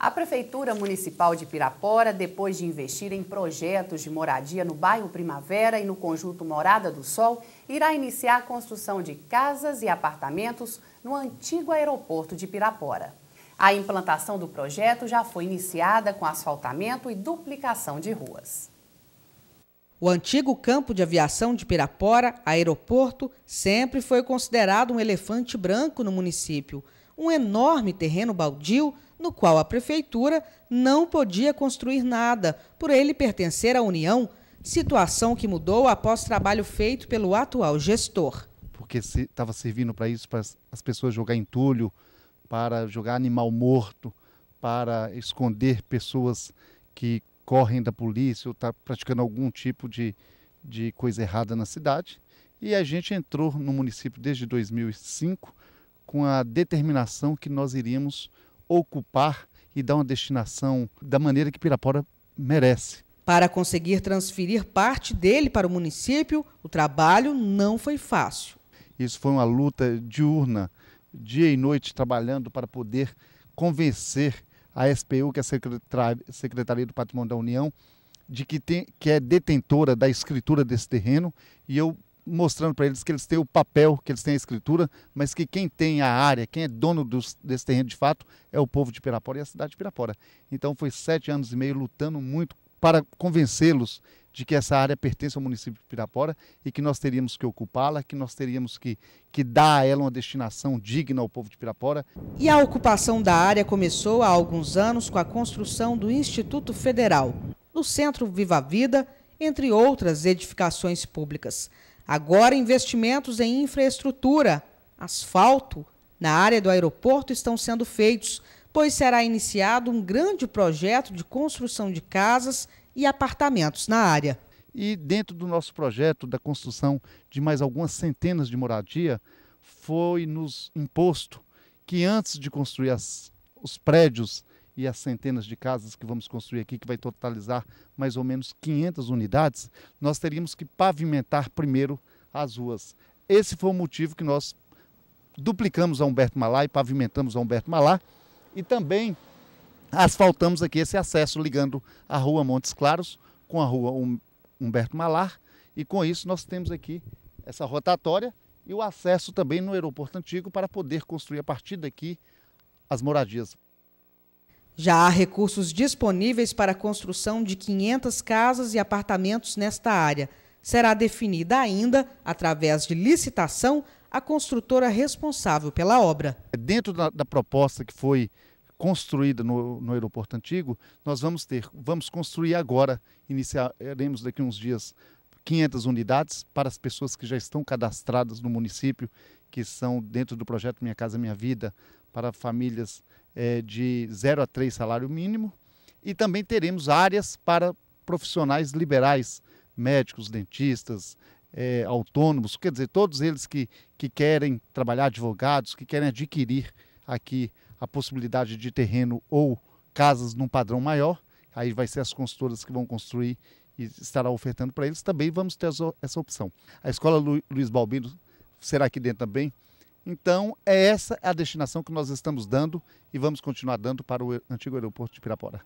A Prefeitura Municipal de Pirapora, depois de investir em projetos de moradia no bairro Primavera e no conjunto Morada do Sol, irá iniciar a construção de casas e apartamentos no antigo aeroporto de Pirapora. A implantação do projeto já foi iniciada com asfaltamento e duplicação de ruas. O antigo campo de aviação de Pirapora, aeroporto, sempre foi considerado um elefante branco no município um enorme terreno baldio no qual a prefeitura não podia construir nada por ele pertencer à União, situação que mudou após trabalho feito pelo atual gestor. Porque estava se, servindo para isso, para as pessoas jogar entulho, para jogar animal morto, para esconder pessoas que correm da polícia ou estão tá praticando algum tipo de, de coisa errada na cidade. E a gente entrou no município desde 2005 com a determinação que nós iríamos ocupar e dar uma destinação da maneira que Pirapora merece. Para conseguir transferir parte dele para o município, o trabalho não foi fácil. Isso foi uma luta diurna, dia e noite trabalhando para poder convencer a SPU, que é a Secretaria do Patrimônio da União, de que, tem, que é detentora da escritura desse terreno, e eu mostrando para eles que eles têm o papel, que eles têm a escritura, mas que quem tem a área, quem é dono dos, desse terreno de fato, é o povo de Pirapora e a cidade de Pirapora. Então foi sete anos e meio lutando muito para convencê-los de que essa área pertence ao município de Pirapora e que nós teríamos que ocupá-la, que nós teríamos que, que dar a ela uma destinação digna ao povo de Pirapora. E a ocupação da área começou há alguns anos com a construção do Instituto Federal, no Centro Viva a Vida, entre outras edificações públicas. Agora, investimentos em infraestrutura, asfalto, na área do aeroporto estão sendo feitos, pois será iniciado um grande projeto de construção de casas e apartamentos na área. E dentro do nosso projeto da construção de mais algumas centenas de moradia, foi nos imposto que antes de construir as, os prédios e as centenas de casas que vamos construir aqui, que vai totalizar mais ou menos 500 unidades, nós teríamos que pavimentar primeiro as ruas. Esse foi o motivo que nós duplicamos a Humberto Malá e pavimentamos a Humberto Malá e também asfaltamos aqui esse acesso ligando a Rua Montes Claros com a Rua Humberto Malar e com isso nós temos aqui essa rotatória e o acesso também no aeroporto antigo para poder construir a partir daqui as moradias. Já há recursos disponíveis para a construção de 500 casas e apartamentos nesta área será definida ainda, através de licitação, a construtora responsável pela obra. É, dentro da, da proposta que foi construída no, no, aeroporto antigo, nós vamos ter, vamos construir agora, iniciaremos daqui uns dias 500 unidades para as pessoas que já estão cadastradas no município, que são dentro do projeto Minha Casa Minha Vida, para famílias é, de 0 a 3 salário mínimo. E também teremos áreas para profissionais liberais, médicos, dentistas, é, autônomos, quer dizer, todos eles que, que querem trabalhar, advogados, que querem adquirir aqui a possibilidade de terreno ou casas num padrão maior, aí vai ser as consultoras que vão construir e estará ofertando para eles, também vamos ter essa opção. A escola Lu, Luiz Balbino será aqui dentro também. Então, é essa a destinação que nós estamos dando e vamos continuar dando para o antigo aeroporto de Pirapora.